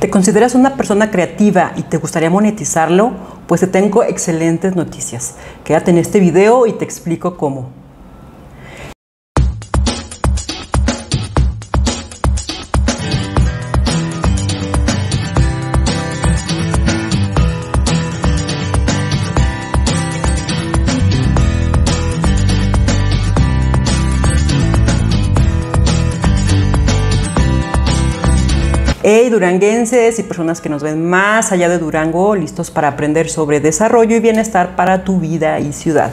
¿Te consideras una persona creativa y te gustaría monetizarlo? Pues te tengo excelentes noticias. Quédate en este video y te explico cómo. Hey, duranguenses y personas que nos ven más allá de Durango, listos para aprender sobre desarrollo y bienestar para tu vida y ciudad.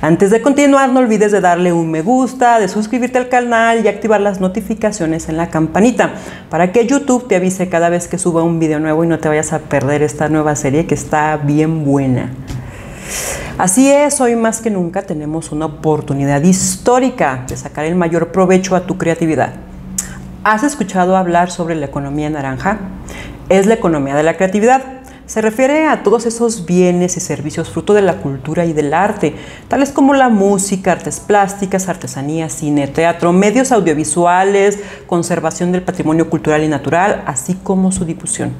Antes de continuar, no olvides de darle un me gusta, de suscribirte al canal y activar las notificaciones en la campanita para que YouTube te avise cada vez que suba un video nuevo y no te vayas a perder esta nueva serie que está bien buena. Así es, hoy más que nunca tenemos una oportunidad histórica de sacar el mayor provecho a tu creatividad ¿Has escuchado hablar sobre la economía naranja? Es la economía de la creatividad. Se refiere a todos esos bienes y servicios fruto de la cultura y del arte, tales como la música, artes plásticas, artesanía, cine, teatro, medios audiovisuales, conservación del patrimonio cultural y natural, así como su difusión.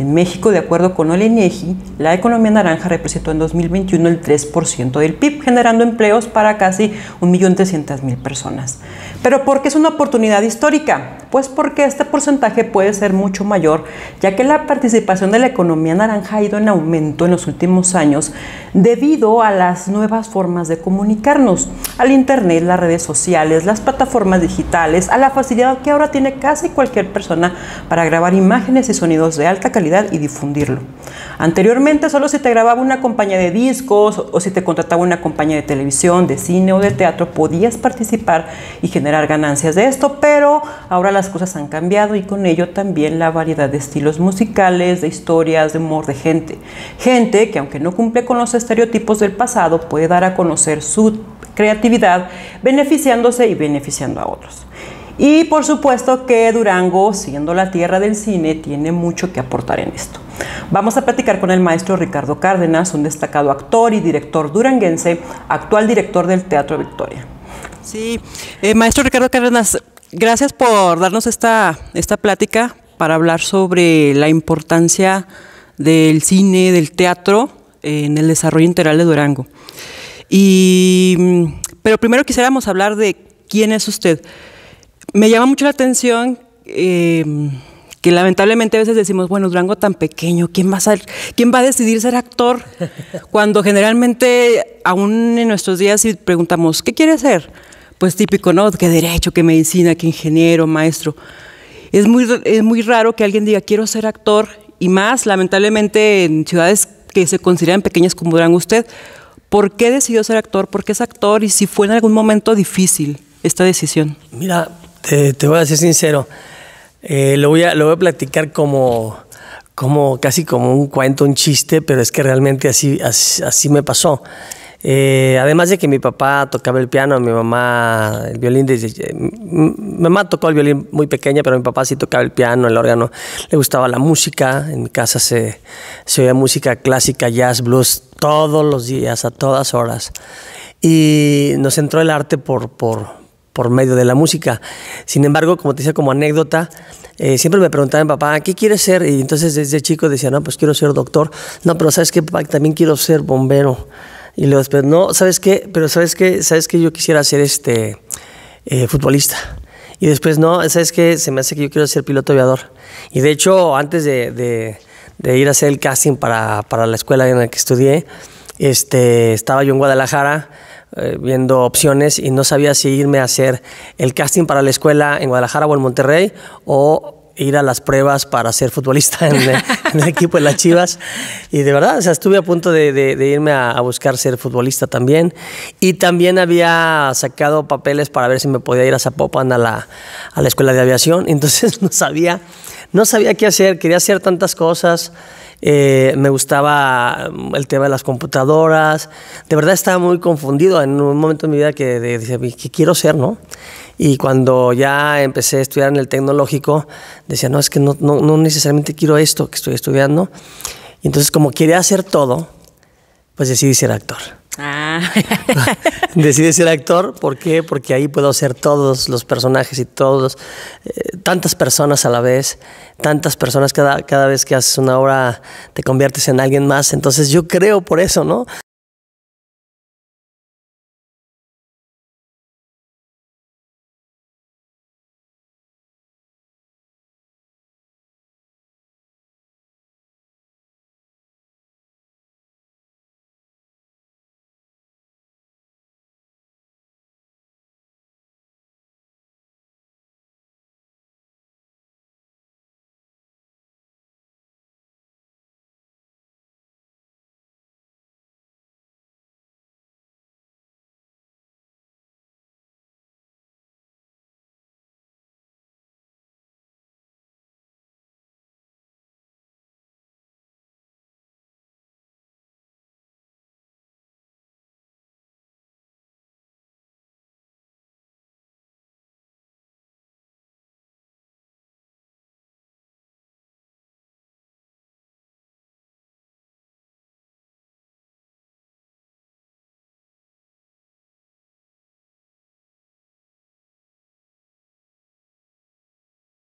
En México, de acuerdo con INEGI, e la economía naranja representó en 2021 el 3% del PIB, generando empleos para casi 1.300.000 personas. Pero ¿por qué es una oportunidad histórica? Pues porque este porcentaje puede ser mucho mayor, ya que la participación de la economía naranja ha ido en aumento en los últimos años debido a las nuevas formas de comunicarnos, al Internet, las redes sociales, las plataformas digitales, a la facilidad que ahora tiene casi cualquier persona para grabar imágenes y sonidos de alta calidad y difundirlo. Anteriormente solo si te grababa una compañía de discos o si te contrataba una compañía de televisión, de cine o de teatro, podías participar y generar ganancias de esto, pero ahora las cosas han cambiado y con ello también la variedad de estilos musicales, de historias, de humor de gente. Gente que aunque no cumple con los estereotipos del pasado puede dar a conocer su creatividad beneficiándose y beneficiando a otros. Y por supuesto que Durango, siendo la tierra del cine, tiene mucho que aportar en esto. Vamos a platicar con el maestro Ricardo Cárdenas, un destacado actor y director duranguense, actual director del Teatro Victoria. Sí, eh, maestro Ricardo Cárdenas, Gracias por darnos esta, plática para hablar sobre la importancia del cine, del teatro en el desarrollo integral de Durango. Y, mm, pero primero quisiéramos hablar de quién es usted. Me llama mucho la atención em, que lamentablemente a veces decimos, bueno, Durango tan pequeño, ¿quién va a, ¿quién va a decidir ser actor? Cuando generalmente, aún en nuestros días, si preguntamos, ¿qué quiere hacer? pues típico, ¿no? Qué derecho, qué medicina, qué ingeniero, maestro. Es muy, es muy raro que alguien diga, quiero ser actor, y más, lamentablemente, en ciudades que se consideran pequeñas como Durango. usted, ¿por qué decidió ser actor? ¿Por qué es actor? Y si fue en algún momento difícil esta decisión. Mira, te, voy a ser sincero, eh, lo, voy a, lo voy a platicar como, como casi como un cuento, un chiste, pero es que realmente así, así me pasó. Eh, además de que mi papá tocaba el piano, mi mamá el violín. Desde, eh, mi mamá tocó el violín muy pequeña, pero mi papá sí tocaba el piano, el órgano. Le gustaba la música. En mi casa se, oía música clásica, jazz, blues, todos los días, a todas horas. Y nos entró el arte por, por, medio de la música. Sin embargo, como te decía como anécdota, eh, siempre me preguntaba mi papá, ¿qué quieres ser? Y entonces desde chico decía, no, pues quiero ser doctor. No, pero ¿sabes qué, papá? También quiero ser bombero. Y luego después, no, ¿sabes qué? Pero ¿sabes qué? ¿Sabes qué? Yo quisiera ser este eh, futbolista. Y después, no, ¿sabes qué? Se me hace que yo quiero ser piloto aviador. Y de hecho, antes de, ir a hacer el casting para, la escuela en la que estudié, este, estaba yo en Guadalajara eh, viendo opciones y no sabía si irme a hacer el casting para la escuela en Guadalajara o en Monterrey o ir a las pruebas para ser futbolista en el, equipo de las Chivas. Y de verdad, o sea, estuve a punto de, irme a, buscar ser futbolista también. Y también había sacado papeles para ver si me podía ir a Zapopan a la, a la escuela de aviación. Entonces no sabía, no sabía qué hacer, quería hacer tantas cosas. Eh, me gustaba mm, el tema de las computadoras. De verdad estaba muy confundido en un momento de mi vida que dije, ¿qué quiero ser, no? Y cuando ya empecé a estudiar en el tecnológico, decía, no, es que no, no, necesariamente quiero esto que estoy estudiando. Y entonces como quería hacer todo, pues decidí ser actor. Ah. Decidí ser actor, ¿por qué? Porque ahí puedo ser todos los personajes y todos, eh, tantas personas a la vez, tantas personas cada, cada vez que haces una obra te conviertes en alguien más, entonces yo creo por eso, ¿no?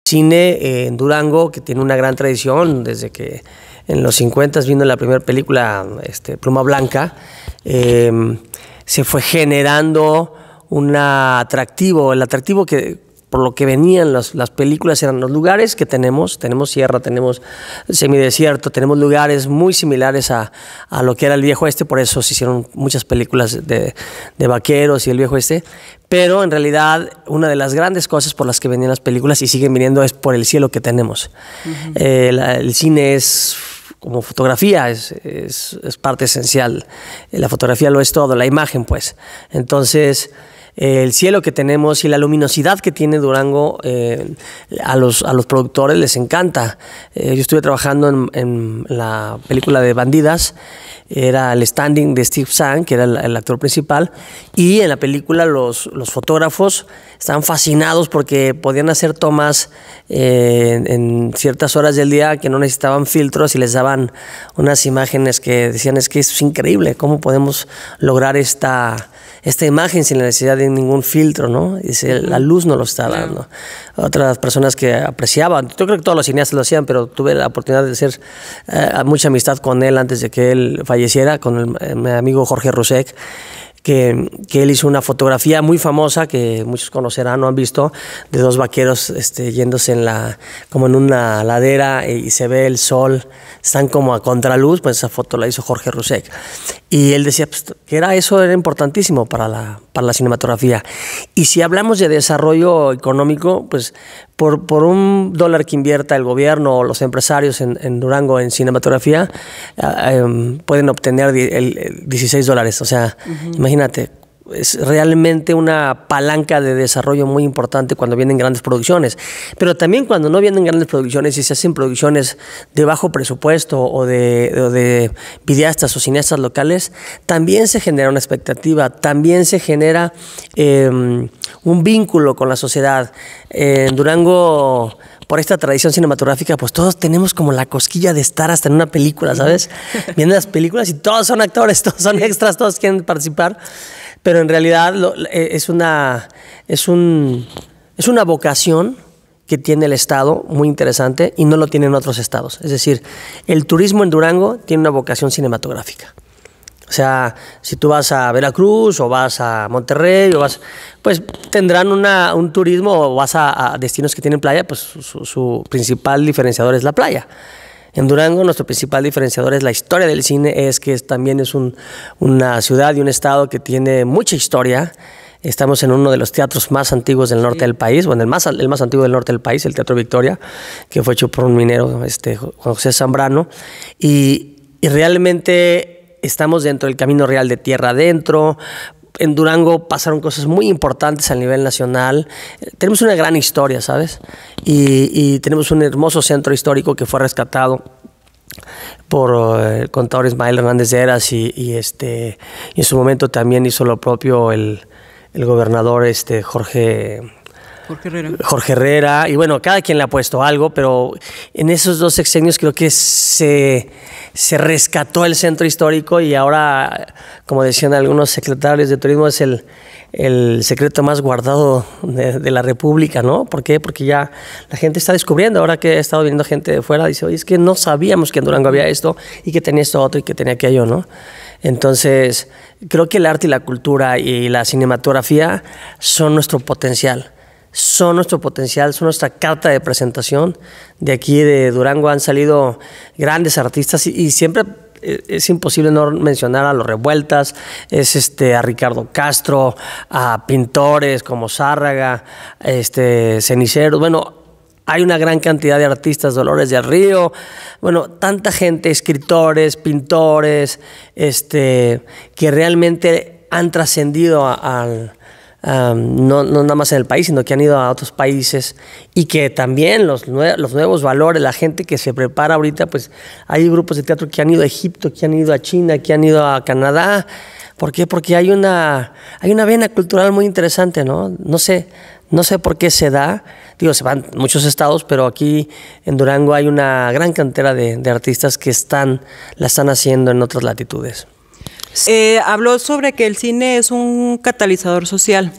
cine eh, en Durango, que tiene una gran tradición, desde que en los 50 viendo la primera película, este, Pluma Blanca, eh, se fue generando un atractivo, el atractivo que por lo que venían las, películas eran los lugares que tenemos, tenemos sierra, tenemos semidesierto, tenemos lugares muy similares a, lo que era el viejo este, por eso se hicieron muchas películas de, vaqueros y el viejo este, pero en realidad una de las grandes cosas por las que venían las películas y siguen viniendo es por el cielo que tenemos. Eh, el cine es como fotografía es, es parte esencial, la fotografía lo es todo, la imagen pues. Entonces el cielo que tenemos y la luminosidad que tiene Durango, eh, a, los, a los productores les encanta. Eh, yo estuve trabajando en, la película de Bandidas, era el standing de Steve Zahn, que era el, actor principal, y en la película los, los fotógrafos estaban fascinados porque podían hacer tomas eh, en, ciertas horas del día que no necesitaban filtros y les daban unas imágenes que decían es que es increíble, ¿cómo podemos lograr esta, esta imagen sin la necesidad de ningún filtro, ¿no? Dice, la luz no lo está dando. Otras personas que apreciaban, yo creo que todos los cineastas lo hacían, pero tuve la oportunidad de hacer eh, mucha amistad con él antes de que él falleciera, con eh, mi amigo Jorge Rusek que, él hizo una fotografía muy famosa que muchos conocerán o han visto de dos vaqueros este, yéndose en la, como en una ladera eh, y se ve el sol, están como a contraluz, pues esa foto la hizo Jorge Rusek. Y él decía pues, que era, eso era importantísimo para la, para la cinematografía. Y si hablamos de desarrollo económico, pues por, por un dólar que invierta el gobierno o los empresarios en, Durango en cinematografía, eh, em, pueden obtener el, 16 dólares. O sea, imagínate, es realmente una palanca de desarrollo muy importante cuando vienen grandes producciones. Pero también cuando no vienen grandes producciones y se hacen producciones de bajo presupuesto o de, de videastas o cineastas locales, también se genera una expectativa, también se genera em, un vínculo con la sociedad. En Durango por esta tradición cinematográfica, pues todos tenemos como la cosquilla de estar hasta en una película, ¿sabes? Viendo las películas y todos son actores, todos son extras, todos quieren participar pero en realidad eh, es, una, es, un, una vocación que tiene el Estado, muy interesante, y no lo tienen otros estados. Es decir, el turismo en Durango tiene una vocación cinematográfica. O sea, si tú vas a Veracruz o vas a Monterrey o vas, pues tendrán una, un turismo o vas a, destinos que tienen playa, pues su principal diferenciador es la playa. En Durango nuestro principal diferenciador es la historia del cine, es que también es una ciudad y un estado que tiene mucha historia. Estamos en uno de los teatros más antiguos del norte del país, bueno, el más, el más antiguo del norte del país, el Teatro Victoria, que fue hecho por un minero, este, José Zambrano. Y, y realmente estamos dentro del camino real de tierra adentro, en Durango pasaron cosas muy importantes a nivel nacional. Tenemos una gran historia, ¿sabes? Y, tenemos un hermoso centro histórico que fue rescatado por eh, el contador Ismael Hernández de Eras y, este, en su momento también hizo lo propio el, el gobernador este, Jorge Jorge Herrera. Jorge Herrera. Y bueno, cada quien le ha puesto algo, pero en esos dos sexenios creo que se, rescató el centro histórico y ahora, como decían algunos secretarios de turismo, es el, secreto más guardado de, la República, ¿no? ¿Por qué? Porque ya la gente está descubriendo, ahora que he estado viendo gente de fuera, dice, oye, es que no sabíamos que en Durango había esto y que tenía esto otro y que tenía aquello, ¿no? Entonces, creo que el arte y la cultura y la cinematografía son nuestro potencial son nuestro potencial, son nuestra carta de presentación. De aquí de Durango han salido grandes artistas y, siempre eh, es imposible no mencionar a los revueltas, es este a Ricardo Castro, a pintores como Zárraga, este bueno, hay una gran cantidad de artistas, Dolores de Río, bueno, tanta gente, escritores, pintores, este que realmente han trascendido al no, no, nada más en el país, sino que han ido a otros países y que también los, nuevos valores, la gente que se prepara ahorita, pues hay grupos de teatro que han ido a Egipto, que han ido a China, que han ido a Canadá. ¿Por qué? Porque hay una, hay una vena cultural muy interesante, ¿no? No sé, no sé por qué se da. Digo, se van muchos estados, pero aquí en Durango hay una gran cantera de, de artistas que están, la están haciendo en otras latitudes. Eh, habló sobre que el cine es un catalizador social.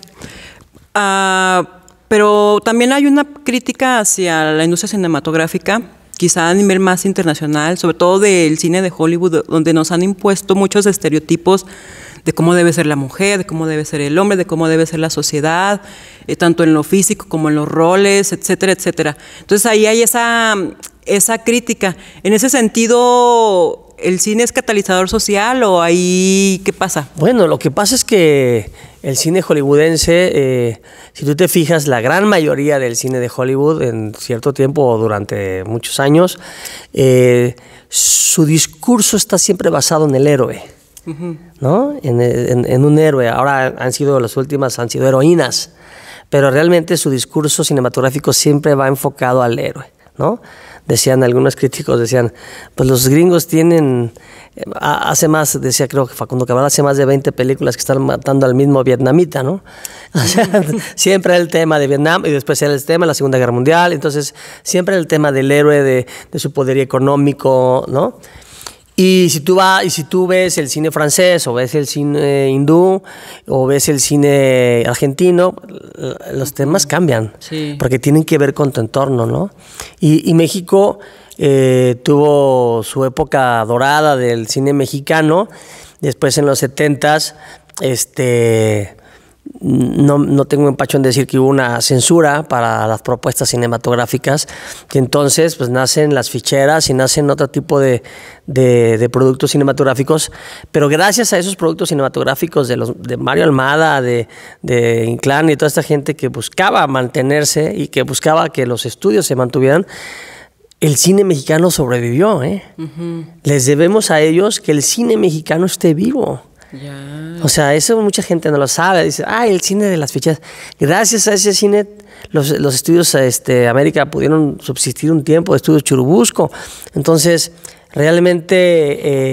Ah, pero también hay una crítica hacia la industria cinematográfica, quizá a nivel más internacional, sobre todo del cine de Hollywood, donde nos han impuesto muchos estereotipos de cómo debe ser la mujer, de cómo debe ser el hombre, de cómo debe ser la sociedad, eh, tanto en lo físico como en los roles, etcétera, etcétera. Entonces ahí hay esa, esa crítica. En ese sentido, ¿El cine es catalizador social o ahí qué pasa? Bueno, lo que pasa es que el cine hollywoodense, eh, si tú te fijas, la gran mayoría del cine de Hollywood en cierto tiempo o durante muchos años, eh, su discurso está siempre basado en el héroe. ¿No? En, en, un héroe. Ahora han sido las últimas, han sido heroínas. Pero realmente su discurso cinematográfico siempre va enfocado al héroe, ¿no? decían algunos críticos, decían, pues los gringos tienen, eh, hace más, decía creo que Facundo Cabral, hace más de 20 películas que están matando al mismo vietnamita, ¿no? O sea, siempre el tema de Vietnam y después el tema de la Segunda Guerra Mundial, entonces siempre el tema del héroe, de, de su poder económico, ¿no? Y si tú vas, y si tú ves el cine francés, o ves el cine hindú, o ves el cine argentino, los temas cambian. Porque tienen que ver con tu entorno, ¿no? Y, México eh, tuvo su época dorada del cine mexicano. Después en los setentas, s este no, tengo empacho en decir que hubo una censura para las propuestas cinematográficas que entonces pues nacen las ficheras y nacen otro tipo de, productos cinematográficos, pero gracias a esos productos cinematográficos de, los, de Mario Almada, de, de Inclán y toda esta gente que buscaba mantenerse y que buscaba que los estudios se mantuvieran, el cine mexicano sobrevivió. ¿eh? Les debemos a ellos que el cine mexicano esté vivo o sea, eso mucha gente no lo sabe. Dice, ah, el cine de las fichas. Gracias a ese cine, los, los estudios este, América pudieron subsistir un tiempo, estudios Churubusco. Entonces, realmente,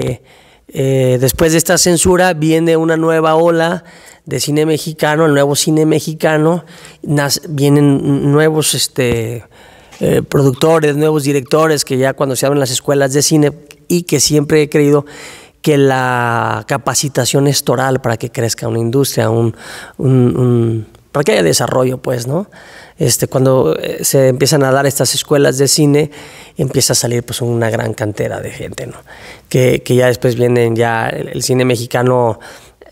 eh, eh, después de esta censura, viene una nueva ola de cine mexicano, el nuevo cine mexicano. vienen nuevos. Este, eh, productores, nuevos directores, que ya cuando se abren las escuelas de cine y que siempre he creído que la capacitación es toral para que crezca una industria, un, para que haya desarrollo, pues, ¿no? Este, cuando eh, se empiezan a dar estas escuelas de cine, empieza a salir pues una gran cantera de gente, ¿no? Que, ya después vienen ya el, cine mexicano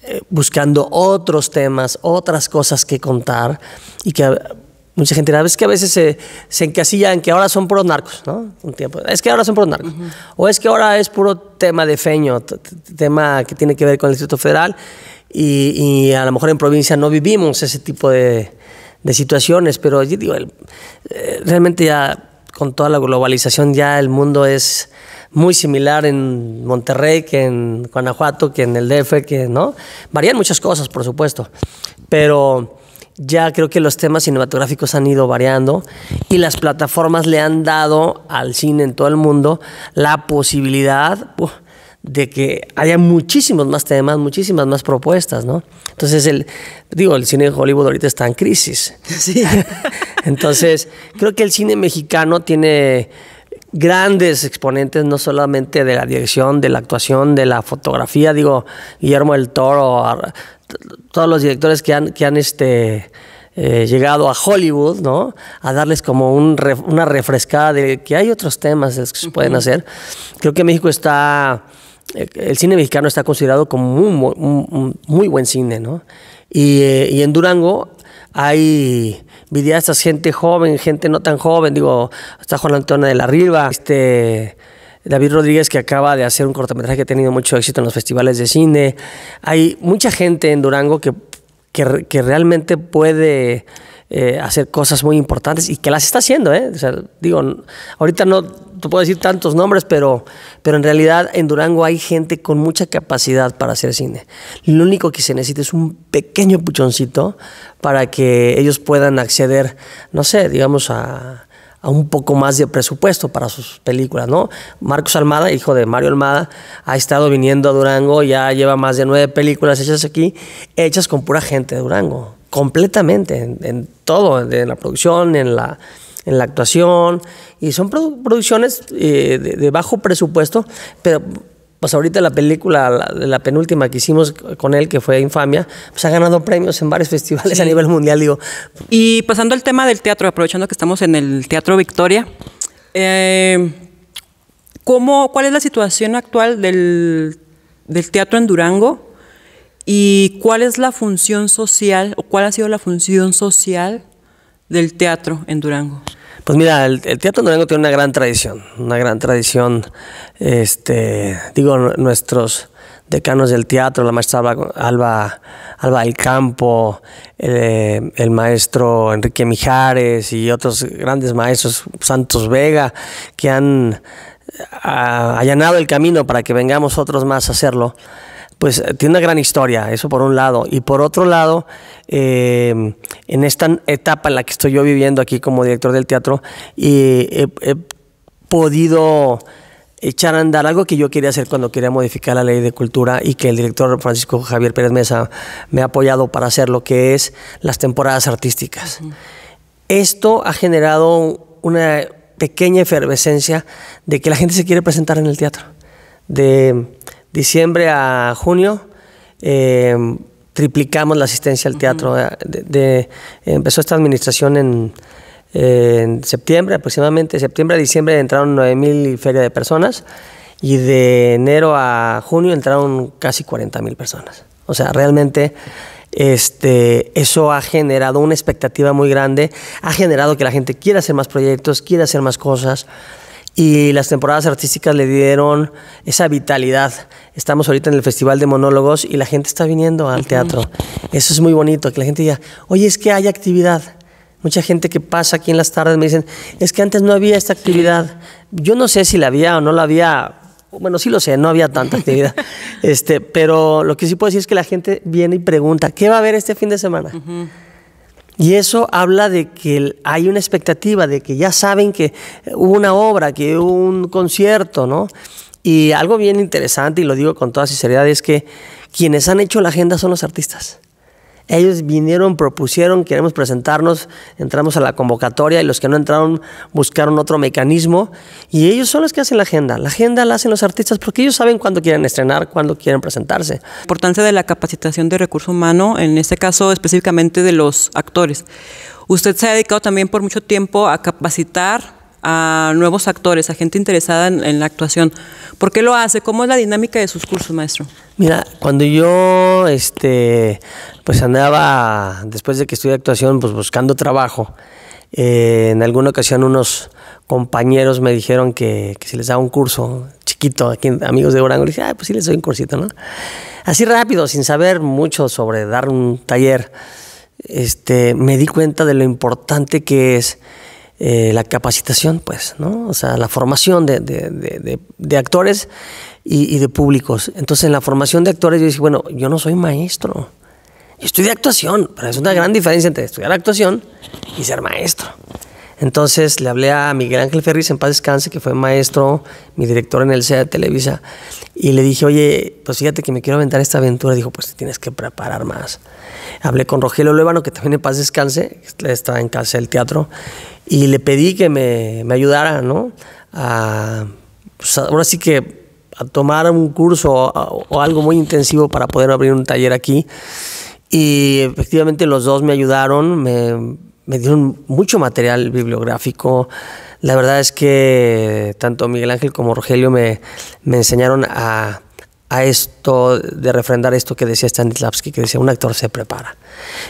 eh, buscando otros temas, otras cosas que contar y que mucha gente, es que a veces se, se encasilla en que ahora son puros narcos, ¿no? Un tiempo, es que ahora son puros narcos. O es que ahora es puro tema de feño, tema que tiene que ver con el Distrito Federal y, a lo mejor en provincia no vivimos ese tipo de, situaciones, pero digo, eh, realmente ya con toda la globalización ya el mundo es muy similar en Monterrey que en Guanajuato, que en el DF, que no. Varían muchas cosas, por supuesto, pero ya creo que los temas cinematográficos han ido variando y las plataformas le han dado al cine en todo el mundo la posibilidad de que haya muchísimos más temas, muchísimas más propuestas, ¿no? Entonces, el, digo, el cine de Hollywood ahorita está en crisis. Entonces, creo que el cine mexicano tiene grandes exponentes, no solamente de la dirección, de la actuación, de la fotografía, digo, Guillermo del Toro, todos los directores que han, que han este, eh, llegado a Hollywood, ¿no? A darles como una refrescada de que hay otros temas que se pueden hacer. Creo que México está, eh, el cine mexicano está considerado como un, muy buen cine, ¿no? y eh, en Durango hay Vidia gente joven, gente no tan joven, digo, está Juan Antonio de la Riva, este, David Rodríguez que acaba de hacer un cortometraje que ha tenido mucho éxito en los festivales de cine. Hay mucha gente en Durango que, que, realmente puede eh, hacer cosas muy importantes y que las está haciendo, ¿eh? O sea, digo, ahorita no puedo decir tantos nombres, pero, pero en realidad en Durango hay gente con mucha capacidad para hacer cine. Lo único que se necesita es un pequeño puchoncito para que ellos puedan acceder, no sé, digamos a, un poco más de presupuesto para sus películas, ¿no? Marcos Almada, hijo de Mario Almada, ha estado viniendo a Durango, ya lleva más de nueve películas hechas aquí, hechas con pura gente de Durango, completamente, en, en todo, en la producción, en la en la actuación, y son producciones eh, de, bajo presupuesto, pero pues ahorita la película, de la, penúltima que hicimos con él, que fue Infamia, pues ha ganado premios en varios festivales a nivel mundial, digo. Y pasando al tema del teatro, aprovechando que estamos en el Teatro Victoria, eh, ¿cuál es la situación actual del, del teatro en Durango? ¿Y cuál es la función social o cuál ha sido la función social del teatro en Durango? Pues mira, el, teatro en Durango tiene una gran tradición, una gran tradición. Este, digo, nuestros decanos del teatro, la maestra Alba, Alba, del Campo, eh, el, maestro Enrique Mijares y otros grandes maestros, Santos Vega, que han eh, allanado el camino para que vengamos otros más a hacerlo pues eh, tiene una gran historia, eso por un lado. Y por otro lado, em, en esta etapa en la que estoy yo viviendo aquí como director del teatro, he, podido echar a andar algo que yo quería hacer cuando quería modificar la ley de cultura y que el director Francisco Javier Pérez Mesa me ha apoyado para hacer lo que es las temporadas artísticas. Esto ha generado una pequeña efervescencia de que la gente se quiere presentar en el teatro, de diciembre a junio eh, triplicamos la asistencia al teatro. de, empezó esta administración en, septiembre aproximadamente, septiembre a diciembre entraron 9.000 feria de personas y de enero a junio entraron casi 40.000 personas. O sea, realmente este, eso ha generado una expectativa muy grande, ha generado que la gente quiera hacer más proyectos, quiera hacer más cosas y las temporadas artísticas le dieron esa vitalidad. Estamos ahorita en el Festival de Monólogos y la gente está viniendo al teatro. Eso es muy bonito, que la gente diga, oye, es que hay actividad. Mucha gente que pasa aquí en las tardes me dicen, es que antes no había esta actividad. Yo no sé si la había o no la había. Bueno, sí lo sé, no había tanta actividad. este, pero lo que sí puedo decir es que la gente viene y pregunta, ¿qué va a haber este fin de semana? Y eso habla de que hay una expectativa, de que ya saben que hubo una obra, que hubo un concierto, ¿no? Y algo bien interesante, y lo digo con toda sinceridad, es que quienes han hecho la agenda son los artistas. Ellos vinieron, propusieron, queremos presentarnos, entramos a la convocatoria y los que no entraron buscaron otro mecanismo y ellos son los que hacen la agenda. La agenda la hacen los artistas porque ellos saben cuándo quieren estrenar, cuándo quieren presentarse. La importancia de la capacitación de recurso humano, en este caso específicamente de los actores. Usted se ha dedicado también por mucho tiempo a capacitar a nuevos actores, a gente interesada en, la actuación? ¿Por qué lo hace? ¿Cómo es la dinámica de sus cursos, maestro? Mira, cuando yo este, pues andaba, después de que estudié actuación, pues buscando trabajo, eh, en alguna ocasión unos compañeros me dijeron que, si les daba un curso chiquito, aquí, amigos de Orango, dije, ah, pues sí les doy un cursito, ¿no? Así rápido, sin saber mucho sobre dar un taller, este, me di cuenta de lo importante que es eh, la capacitación, pues, ¿no? O sea, la formación de, de, de, actores y, de públicos. Entonces, en la formación de actores yo dije, bueno, yo no soy maestro. Yo de actuación, pero es una gran diferencia entre estudiar actuación y ser maestro. Entonces le hablé a Miguel Ángel Ferris, en paz descanse, que fue maestro, mi director en el CEA de Televisa, y le dije, oye, pues fíjate que me quiero aventar esta aventura. Dijo, pues tienes que preparar más. Hablé con Rogelio Luevano, que también en paz descanse, está en casa del teatro, y le pedí que me, ayudara, ¿no? A, pues, ahora sí que a tomar un curso o algo muy intensivo para poder abrir un taller aquí. Y efectivamente los dos me ayudaron, me me dieron mucho material bibliográfico. La verdad es que tanto Miguel Ángel como Rogelio me, enseñaron a, a, esto, de refrendar esto que decía Stanislavski, que decía, un actor se prepara.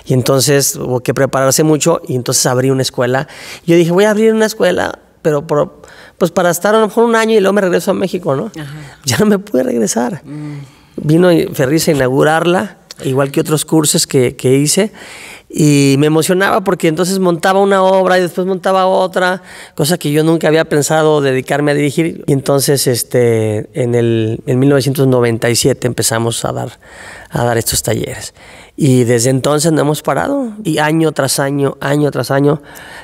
Y entonces hubo que prepararse mucho y entonces abrí una escuela. Yo dije, voy a abrir una escuela, pero pues para estar a lo mejor un año y luego me regreso a México, ¿no? Ya no me pude regresar. Mm. Vino Ferris a inaugurarla, igual que otros cursos que, que hice y me emocionaba porque entonces montaba una obra y después montaba otra, cosa que yo nunca había pensado dedicarme a dirigir. Y entonces este, en, el, en 1997 empezamos a dar, a dar estos talleres. Y desde entonces no hemos parado. Y año tras año, año tras año,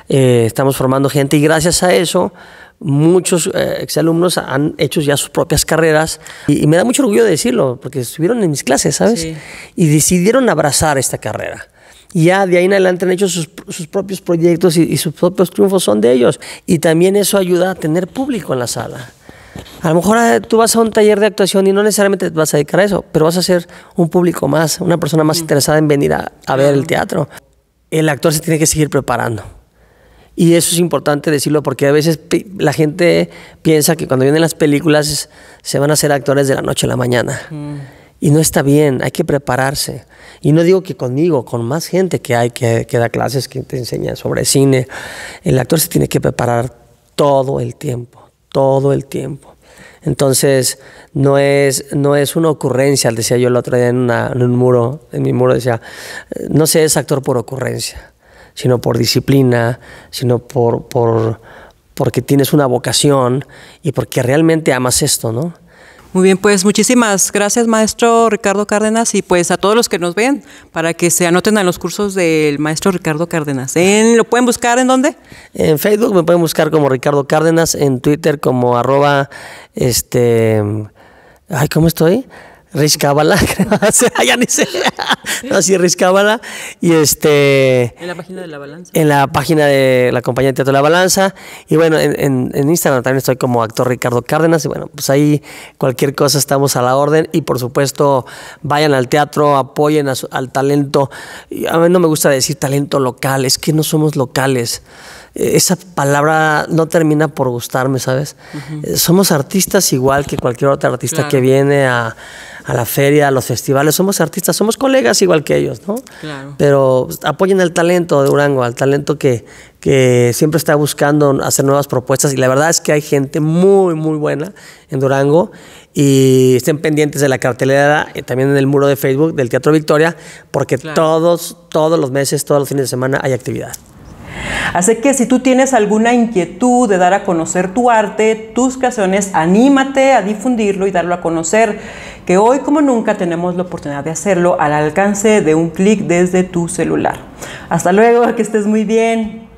eh, estamos formando gente. Y gracias a eso, muchos eh, exalumnos han hecho ya sus propias carreras. Y, me da mucho orgullo decirlo, porque estuvieron en mis clases, ¿sabes? Y decidieron abrazar esta carrera ya de ahí en adelante han hecho sus, sus propios proyectos y, sus propios triunfos son de ellos. Y también eso ayuda a tener público en la sala. A lo mejor ah, tú vas a un taller de actuación y no necesariamente te vas a dedicar a eso, pero vas a ser un público más, una persona más interesada en venir a, ver el teatro. El actor se tiene que seguir preparando. Y eso es importante decirlo porque a veces la gente piensa que cuando vienen las películas se van a ser actores de la noche a la mañana. Y no está bien, hay que prepararse. Y no digo que conmigo, con más gente que hay que, da clases, que te enseña sobre cine. El actor se tiene que preparar todo el tiempo, todo el tiempo. Entonces, no es, no es una ocurrencia, decía yo el otro día en, un muro, en mi muro decía, no se es actor por ocurrencia, sino por disciplina, sino por, por, porque tienes una vocación y porque realmente amas esto, ¿no? Muy bien, pues muchísimas gracias, maestro Ricardo Cárdenas, y pues a todos los que nos ven, para que se anoten a los cursos del maestro Ricardo Cárdenas. ¿En, ¿Lo pueden buscar en dónde? En Facebook me pueden buscar como Ricardo Cárdenas, en Twitter como arroba, este, ay, ¿cómo estoy? Riscábala, ya ni sé. no, sí, Y este. En la página de La Balanza. En la página de la compañía de Teatro La Balanza. Y bueno, en, Instagram también estoy como actor Ricardo Cárdenas. Y bueno, pues ahí cualquier cosa estamos a la orden. Y por supuesto, vayan al teatro, apoyen al talento. a mí no me gusta decir talento local, es que no somos locales esa palabra no termina por gustarme, ¿sabes? Eh, somos artistas igual que cualquier otro artista que viene a, la feria, a los festivales, somos artistas, somos colegas igual que ellos, ¿no? Claro. Pero apoyen el talento de Durango, al talento que, siempre está buscando hacer nuevas propuestas y la verdad es que hay gente muy, muy buena en Durango y estén pendientes de la cartelera eh, también en el muro de Facebook del Teatro Victoria porque todos, todos los meses, todos los fines de semana hay actividad. Así que si tú tienes alguna inquietud de dar a conocer tu arte, tus creaciones, anímate a difundirlo y darlo a conocer, que hoy como nunca tenemos la oportunidad de hacerlo al alcance de un clic desde tu celular. Hasta luego, que estés muy bien.